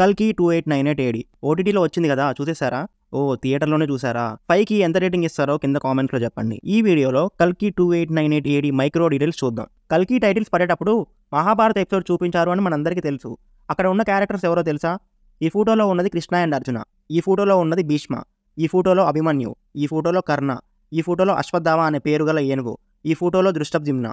కల్కి two eight nine eight AD ఓటీటీలో వచ్చింది కదా చూసేసారా ఓ థియేటర్లోనే చూసారా పైకి ఎంత రేటింగ్ ఇస్తారో కింద కామెంట్స్లో చెప్పండి ఈ వీడియోలో కల్కి two eight nine eight AD micro details చూద్దాం కల్కి టైటిల్స్ పడేటప్పుడు మహాభారత ఎపిసోడ్ చూపించారు అని మనందరికీ తెలుసు అక్కడ ఉన్న క్యారెక్టర్స్ ఎవరో తెలుసా ఈ ఫోటోలో ఉన్నది కృష్ణ అండ్ అర్జున ఈ ఫోటోలో ఉన్నది భీష్మ ఈ ఫోటోలో అభిమన్యు ఈ ఫోటోలో కర్ణ ఈ ఫోటోలో అశ్వత్థామ అనే పేరు గల ఏనుగు ఈ ఫోటోలో దృష్టబ్జిమ్న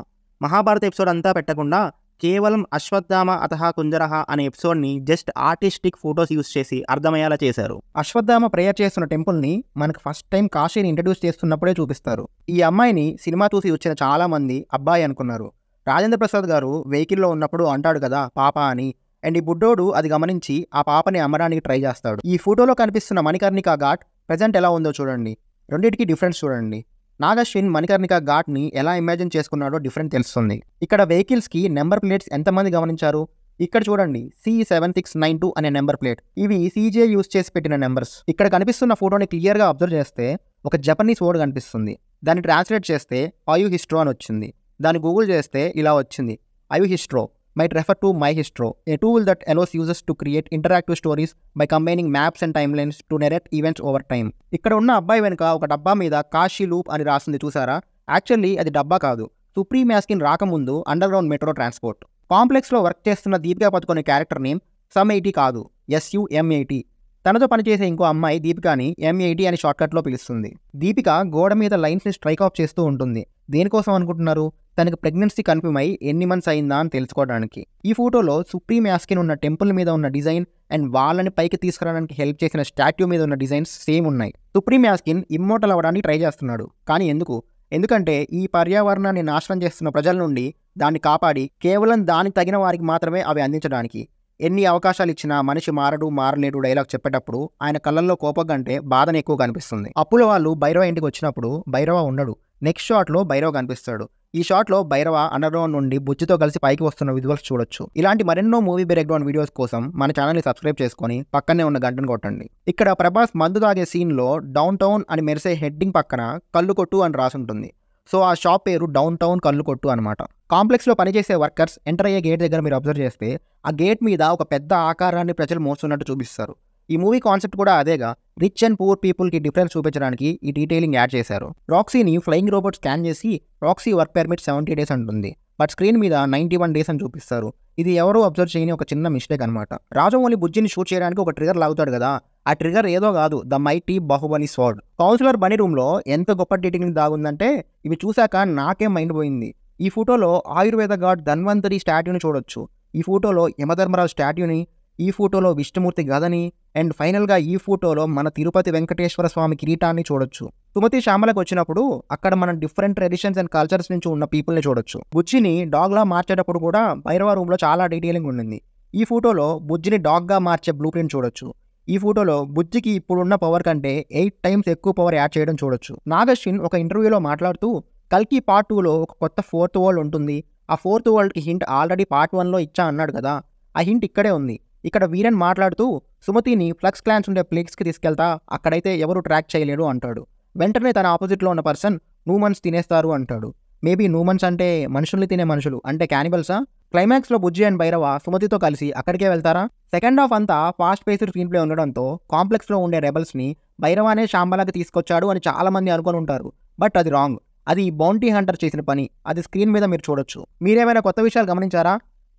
మహాభారత ఎపిసోడ్ అంతా పెట్టకుండా కేవలం అశ్వత్థామ అతహ కుంజరహ అనే ఎపిసోడ్ని జస్ట్ ఆర్టిస్టిక్ ఫొటోస్ యూస్ చేసి అర్థమయ్యేలా చేశారు అశ్వత్థామ ప్రేయర్ చేస్తున్న టెంపుల్ని మనకు ఫస్ట్ టైం కాశీని ఇంట్రడ్యూస్ చేస్తున్నప్పుడే చూపిస్తారు ఈ అమ్మాయిని సినిమా చూసి వచ్చిన చాలామంది అబ్బాయి అనుకున్నారు రాజేంద్ర ప్రసాద్ గారు వెహికల్లో ఉన్నప్పుడు అంటాడు కదా పాప అని అండ్ ఈ బుడ్డోడు అది గమనించి ఆ పాపని అమ్మడానికి ట్రై చేస్తాడు ఈ ఫోటోలో కనిపిస్తున్న మణికర్ణిక ఘాట్ ప్రజెంట్ ఎలా ఉందో చూడండి రెండింటికి డిఫరెన్స్ చూడండి నాగశ్విన్ మణికర్ణిక ఘాట్ని ఎలా ఇమాజిన్ చేసుకున్నాడో డిఫరెంట్ తెలుస్తుంది ఇక్కడ వెహికల్స్ కి నెంబర్ ప్లేట్స్ ఎంతమంది గమనించారు ఇక్కడ చూడండి C seven six nine two అనే నెంబర్ ప్లేట్ ఇవి సీజే యూస్ చేసి పెట్టిన నెంబర్స్ ఇక్కడ కనిపిస్తున్న ఫోటోని క్లియర్ గా అబ్జర్వ్ చేస్తే ఒక జపనీస్ వర్డ్ కనిపిస్తుంది దాన్ని ట్రాన్స్లేట్ చేస్తే ఆయు హిస్ట్రో అని వచ్చింది దాన్ని గూగుల్ చేస్తే ఇలా వచ్చింది అయు హిస్ట్రో might refer to MyHistro, a tool that allows users to create interactive stories by combining maps and timelines to narrate events over time. ఇక్కడ ఉన్న అబ్బాయి వెనుక ఒక డబ్బా మీద కాశీ లూప్ అని రాసింది చూసారా యాక్చువల్లీ అది డబ్బా కాదు సుప్రీం యాస్కిన్ రాకముందు అండర్ గ్రౌండ్ మెట్రో ట్రాన్స్పోర్ట్ కాంప్లెక్స్లో వర్క్ చేస్తున్న Deepika Padukone character name sum eighty కాదు ఎస్యుఎంఐటీ తనతో పనిచేసే ఇంకో అమ్మాయి దీపికాని ఎంఐటి అని షార్ట్కట్లో పిలుస్తుంది దీపిక గోడ మీద లైన్స్ని స్ట్రైక్ ఆఫ్ చేస్తూ ఉంటుంది దేనికోసం అనుకుంటున్నారు తనకు ప్రెగ్నెన్సీ కన్ఫ్యూమ్ అయ్యి ఎన్ని మంత్స్ అయిందా అని తెలుసుకోవడానికి ఈ ఫోటోలో సుప్రీం యాస్కిన్ ఉన్న టెంపుల్ మీద ఉన్న డిజైన్ అండ్ వాళ్ళని పైకి తీసుకురావడానికి హెల్ప్ చేసిన స్టాట్యూ మీద ఉన్న డిజైన్స్ సేమ్ ఉన్నాయి సుప్రీం యాస్కిన్ ఇమ్మోటల్ అవ్వడానికి ట్రై చేస్తున్నాడు కానీ ఎందుకు ఎందుకంటే ఈ పర్యావరణాన్ని నాశనం చేస్తున్న ప్రజల నుండి దాన్ని కాపాడి కేవలం దానికి తగిన వారికి మాత్రమే అవి అందించడానికి ఎన్ని అవకాశాలు ఇచ్చినా మనిషి మారడు మారలేడు డైలాగ్ చెప్పేటప్పుడు ఆయన కళ్ళల్లో కోపం కంటే బాధన ఎక్కువ కనిపిస్తుంది అప్పుల వాళ్ళు భైరవ ఇంటికి వచ్చినప్పుడు భైరవ ఉండడు నెక్స్ట్ షాట్లో భైరవ కనిపిస్తాడు ఈ షాట్లో భైరవ అండర్గ్రౌండ్ నుండి బుజ్జితో కలిసి పైకి వస్తున్న విజువల్స్ చూడొచ్చు ఇలాంటి మరెన్నో మూవీ బ్రేక్డౌన్ వీడియోస్ కోసం మన ఛానల్ని సబ్స్క్రైబ్ చేసుకొని పక్కనే ఉన్న గంటను కొట్టండి ఇక్కడ ప్రభాస్ మందు తాగే సీన్లో డౌన్ టౌన్ అని మెరిసే హెడ్డింగ్ పక్కన కళ్ళు కొట్టు అని రాసుంటుంది సో ఆ షాప్ పేరు డౌన్ టౌన్ కళ్ళు కొట్టు అనమాట కాంప్లెక్స్లో పనిచేసే వర్కర్స్ ఎంటర్ అయ్యే గేట్ దగ్గర మీరు అబ్జర్వ్ చేస్తే ఆ గేట్ మీద ఒక పెద్ద ఆకారాన్ని ప్రజలు మోస్తున్నట్టు చూపిస్తారు ఈ మూవీ కాన్సెప్ట్ కూడా అదేగా రిచ్ అండ్ పూర్ పీపుల్కి డిఫరెన్స్ చూపించడానికి ఈ డీటెయిలింగ్ యాడ్ చేశారు రాక్సీని ఫ్లయింగ్ రోబోట్ స్కాన్ చేసి Roxy work permit seventy days అంటుంది బట్ స్క్రీన్ మీద నైంటీ వన్ డేస్ అని చూపిస్తారు ఇది ఎవరో అబ్జర్వ్ చేయని ఒక చిన్న మిస్టేక్ అనమాట రాజమౌళి బుజ్జిని షూట్ చేయడానికి ఒక ట్రిగర్ లాగుతాడు కదా ఆ ట్రిగర్ ఏదో కాదు the mighty Baahubali squad councillor బనీ రూమ్లో ఎంత గొప్ప డీటెయిలింగ్ దాగుందంటే ఇవి చూశాక నాకే మైండ్ పోయింది ఈ ఫోటోలో ఆయుర్వేద గాడ్ ధన్వంతరి స్టాట్యూని చూడొచ్చు ఈ ఫోటోలో యమధర్మరాజు స్టాట్యూని ఈ ఫోటోలో విష్ణుమూర్తి గదని అండ్ ఫైనల్గా ఈ ఫోటోలో మన తిరుపతి వెంకటేశ్వర స్వామి కిరీటాన్ని చూడొచ్చు సుమతి శ్యామలకు వచ్చినప్పుడు అక్కడ మనం డిఫరెంట్ ట్రెడిషన్స్ అండ్ కల్చర్స్ నుంచి ఉన్న పీపుల్ని చూడొచ్చు బుజ్జిని డాగ్లా మార్చేటప్పుడు కూడా భైరవ రూమ్లో చాలా డీటెయిలింగ్ ఉండింది ఈ ఫోటోలో బుజ్జిని డాగ్గా మార్చే బ్లూ ప్రింట్ చూడొచ్చు ఈ ఫోటోలో బుజ్జికి ఇప్పుడున్న పవర్ కంటే ఎయిట్ టైమ్స్ ఎక్కువ పవర్ యాడ్ చేయడం చూడొచ్చు నాగశ్విన్ ఒక ఇంటర్వ్యూలో మాట్లాడుతూ కల్కి పార్ట్ టూలో ఒక కొత్త ఫోర్త్ వరల్డ్ ఉంటుంది ఆ ఫోర్త్ వరల్డ్కి హింట్ ఆల్రెడీ పార్ట్ వన్లో ఇచ్చా అన్నాడు కదా ఆ హింట్ ఇక్కడే ఉంది ఇక్కడ వీరన్ మాట్లాడుతూ సుమతిని ఫ్లక్స్ క్లాన్స్ ఉండే ప్లేక్స్కి తీసుకెళ్తా అక్కడైతే ఎవరు ట్రాక్ చేయలేడు అంటాడు వెంటనే తన ఆపోజిట్లో ఉన్న పర్సన్ నూమన్స్ తినేస్తారు అంటాడు మేబీ నూమన్స్ అంటే మనుషుల్ని తినే మనుషులు అంటే క్యానిబల్సా క్లైమాక్స్లో బుజ్జి అండ్ భైరవ సుమతితో కలిసి అక్కడికే వెళ్తారా సెకండ్ హాఫ్ అంతా ఫాస్ట్ పేస్డ్ స్క్రీన్ ప్లే ఉండడంతో కాంప్లెక్స్లో ఉండే రెబల్స్ని భైరవానే షాంబలాకి తీసుకొచ్చాడు అని చాలామంది అనుకొని ఉంటారు బట్ అది రాంగ్ అది బౌంటీ హంటర్ చేసిన పని అది స్క్రీన్ మీద మీరు చూడొచ్చు మీరేమైనా కొత్త విషయాలు గమనించారా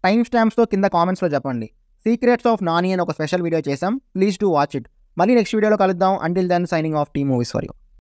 టైం స్టాంప్స్తో కింద కామెంట్స్లో చెప్పండి సీక్రెట్స్ ఆఫ్ నాని అని ఒక స్పెషల్ వీడియో చేసాం ప్లీజ్ టు వాచ్ ఇట్ మళ్ళీ నెక్స్ట్ వీడియోలో కలుద్దాం until then signing off T movies for you